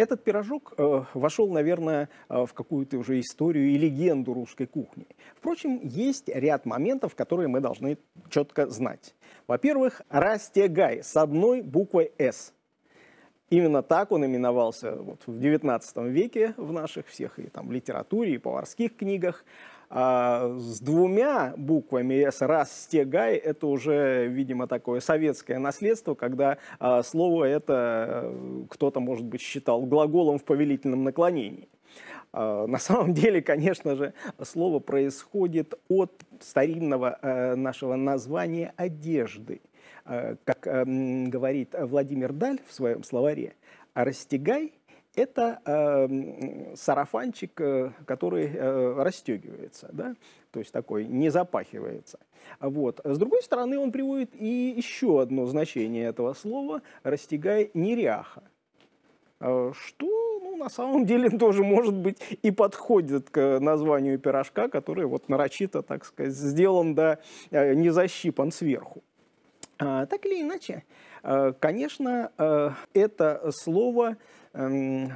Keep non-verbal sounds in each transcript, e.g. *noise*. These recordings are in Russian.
Этот пирожок э, вошел, наверное, э, в какую-то уже историю и легенду русской кухни. Впрочем, есть ряд моментов, которые мы должны четко знать. Во-первых, растягай с одной буквой «С». Именно так он именовался вот в XIX веке в наших всех и там литературе, и поварских книгах. А с двумя буквами «С» раз «стегай» — это уже, видимо, такое советское наследство, когда а, слово это э, кто-то, может быть, считал глаголом в повелительном наклонении. А на самом деле, конечно же, слово происходит от старинного э, нашего названия одежды. А, как эм, говорит Владимир Даль в своем словаре, «Растягай» это э, сарафанчик, э, который э, расстегивается, да, то есть такой не запахивается. Вот. С другой стороны, он приводит и еще одно значение этого слова, расстегая неряха, а что ну, на самом деле *laughs* тоже, может быть, и подходит к названию пирожка, который вот нарочито, так сказать, сделан, да, э, не защипан сверху. А, так или иначе, а, конечно, а, это слово эм,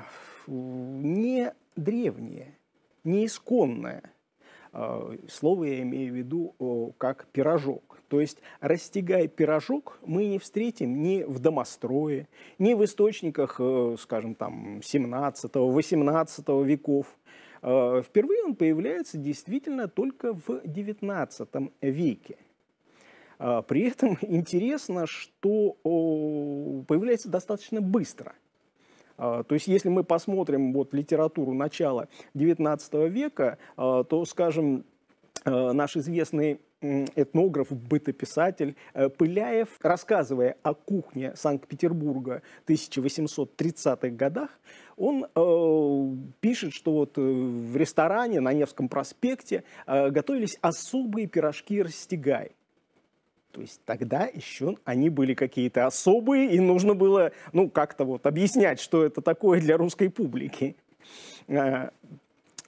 не древнее, не исконное. Слово я имею в виду как пирожок. То есть, растягая пирожок, мы не встретим ни в домострое, ни в источниках, э, скажем, там, 17-18 веков. Впервые он появляется действительно только в XIX веке. А, при этом интересно, что появляется достаточно быстро. А, то есть, если мы посмотрим вот, литературу начала XIX века, а, то, скажем, наш известный этнограф, бытописатель э, Пыляев, рассказывая о кухне Санкт-Петербурга в 1830-х годах, он э, пишет, что вот э, в ресторане на Невском проспекте э, готовились особые пирожки растягай. То есть тогда еще они были какие-то особые, и нужно было, ну, как-то вот объяснять, что это такое для русской публики. А,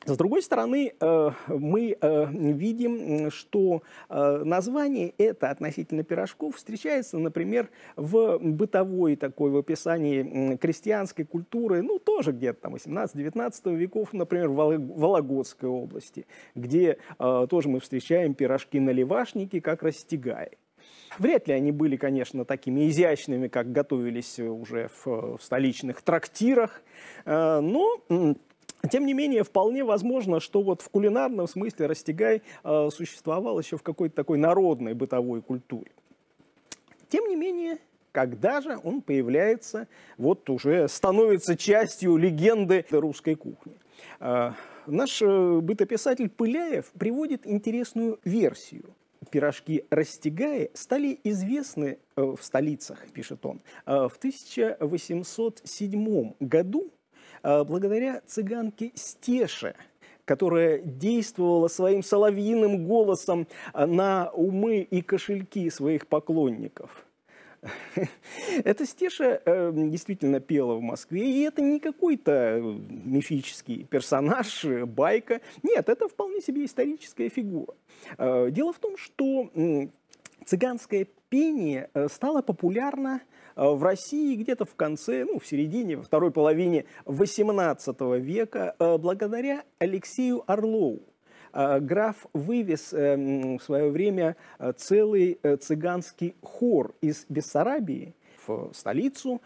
с другой стороны, э, мы э, видим, что э, название это относительно пирожков встречается, например, в бытовой такой, в описании крестьянской культуры, ну, тоже где-то там 18-19 веков, например, в Вологодской области, где тоже мы встречаем пирожки-наливашники как растягай. Вряд ли они были, конечно, такими изящными, как готовились э, уже э, в столичных трактирах, э, но тем не менее, вполне возможно, что вот в кулинарном смысле Растягай э, существовал еще в какой-то такой народной бытовой культуре. Тем не менее, когда же он появляется, вот уже становится частью легенды русской кухни. Э, наш бытописатель Пыляев приводит интересную версию – пирожки растягая стали известны э, в столицах, пишет он, э, в 1807 году э, благодаря цыганке Стеше, которая действовала своим соловьиным голосом на умы и кошельки своих поклонников – эта стеша э, действительно пела в Москве, и это не какой-то э, мифический персонаж, байка. Нет, это вполне себе историческая фигура. Э, дело в том, что э, цыганское пение э, стало популярно э, в России где-то в конце, ну, в середине, во второй половине XVIII века благодаря Алексею Орлову. А, граф вывез эм, в свое время э, целый э, цыганский хор из Бессарабии в столицу.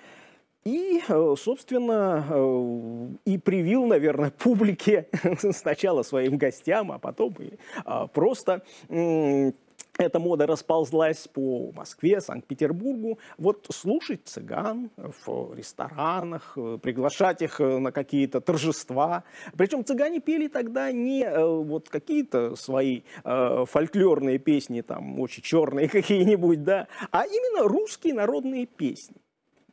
И, э, собственно, и привил, наверное, публике *laughs* сначала своим гостям, а потом и а, просто эта мода расползлась по Москве, Санкт-Петербургу. Вот слушать цыган в ресторанах, э, приглашать их э, на какие-то торжества. Причем цыгане пели тогда не э, вот какие-то свои фольклорные песни, там, очень черные *laughs* какие-нибудь, да, а именно русские народные песни.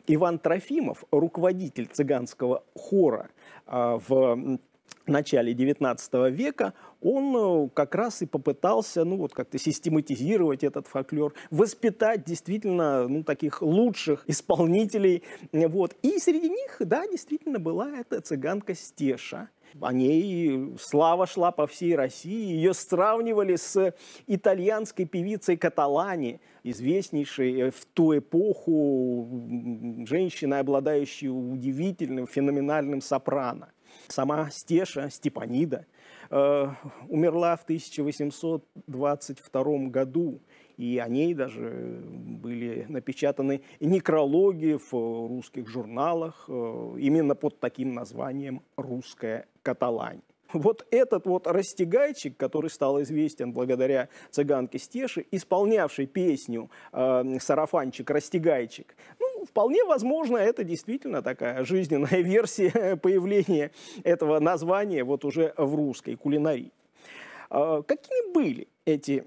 Иван Трофимов, руководитель цыганского хора в в начале XIX века, он э, как раз и попытался, ну вот как-то систематизировать этот фольклор, воспитать действительно ну, таких лучших исполнителей, вот. И среди них, да, действительно была эта цыганка Стеша. О ней слава шла по всей России. Ее сравнивали с итальянской певицей Каталани, известнейшей э, в ту эпоху женщиной, обладающей удивительным, феноменальным сопрано. Сама Стеша, Степанида, э, умерла в 1822 году, и о ней даже были напечатаны некрологи в русских журналах э, именно под таким названием «Русская Каталань». Вот этот вот растягайчик, который стал известен благодаря цыганке Стеше, исполнявшей песню э, «Сарафанчик-растягайчик», ну, вполне возможно, это действительно такая жизненная *laughs* версия появления этого названия вот уже в русской кулинарии. А, какими были эти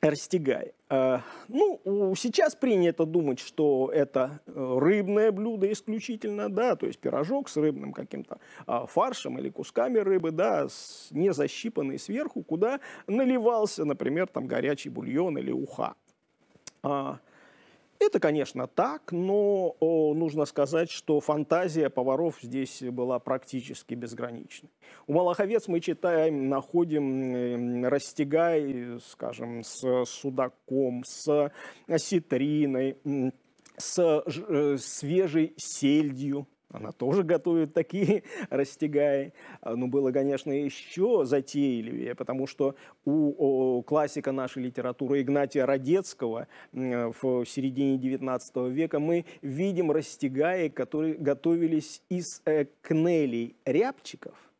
растягай? А, ну, сейчас принято думать, что это э, рыбное блюдо исключительно, да, то есть пирожок с рыбным каким-то а, фаршем или кусками рыбы, да, не защипанный сверху, куда наливался, например, там горячий бульон или уха. Это, конечно, так, но о, нужно сказать, что фантазия поваров здесь была практически безграничной. У Малаховец мы читаем, находим эм, Растягай, скажем, с Судаком, с Ситриной, с э, свежей сельдью, она тоже готовит такие *laughs* растягаи. А, Но ну, было, конечно, еще затейливее, потому что у классика нашей литературы Игнатия Радецкого э, в середине XIX века мы видим растягаи, которые готовились из э, кнелей рябчиков –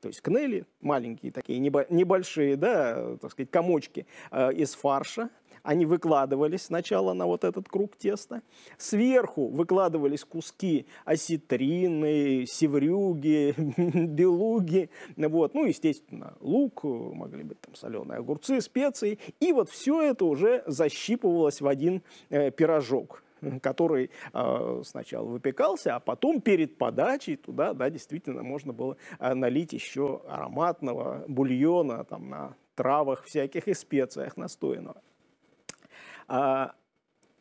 то есть кнели, маленькие такие небольшие, да, так сказать, комочки э, из фарша. Они выкладывались сначала на вот этот круг теста. Сверху выкладывались куски осетрины, севрюги, *laughs* белуги. Вот. Ну, естественно, лук, могли быть там соленые огурцы, специи. И вот все это уже защипывалось в один э, пирожок *laughs* который а, сначала выпекался, а потом перед подачей туда, да, действительно можно было а, налить еще ароматного бульона там, на травах всяких и специях настоянного. А,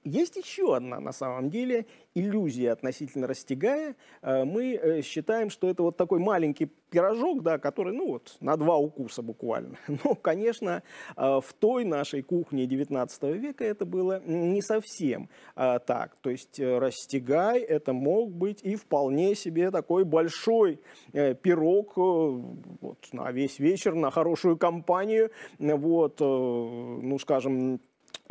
есть еще одна, на самом деле, иллюзия относительно растягая. Э, мы э, считаем, что это вот такой маленький пирожок, да, который, ну вот, на два укуса буквально. *laughs* Но, конечно, э, в той нашей кухне 19 века это было не совсем так. То есть растягай это мог быть и вполне себе такой большой пирог вот, на весь вечер, на хорошую компанию. Вот, ну, скажем,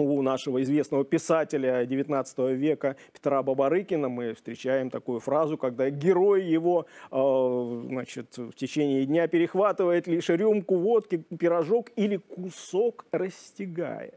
у нашего известного писателя XIX века Петра Бабарыкина мы встречаем такую фразу, когда герой его э, значит, в течение дня перехватывает лишь рюмку водки, пирожок или кусок растягая.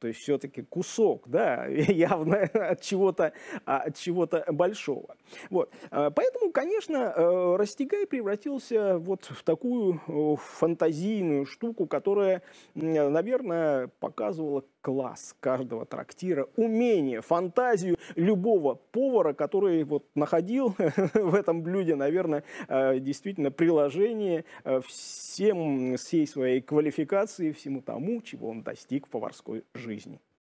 То есть все-таки кусок, да, *laughs* явно от чего-то от чего-то большого. Вот. Э, поэтому, конечно, э, Растягай превратился вот в такую фантазийную штуку, которая, наверное, показывала, класс каждого трактира, умение, фантазию любого повара, который вот находил *laughs* в этом блюде, наверное, э, действительно приложение э, всем всей своей квалификации, всему тому, чего он достиг в поварской жизни.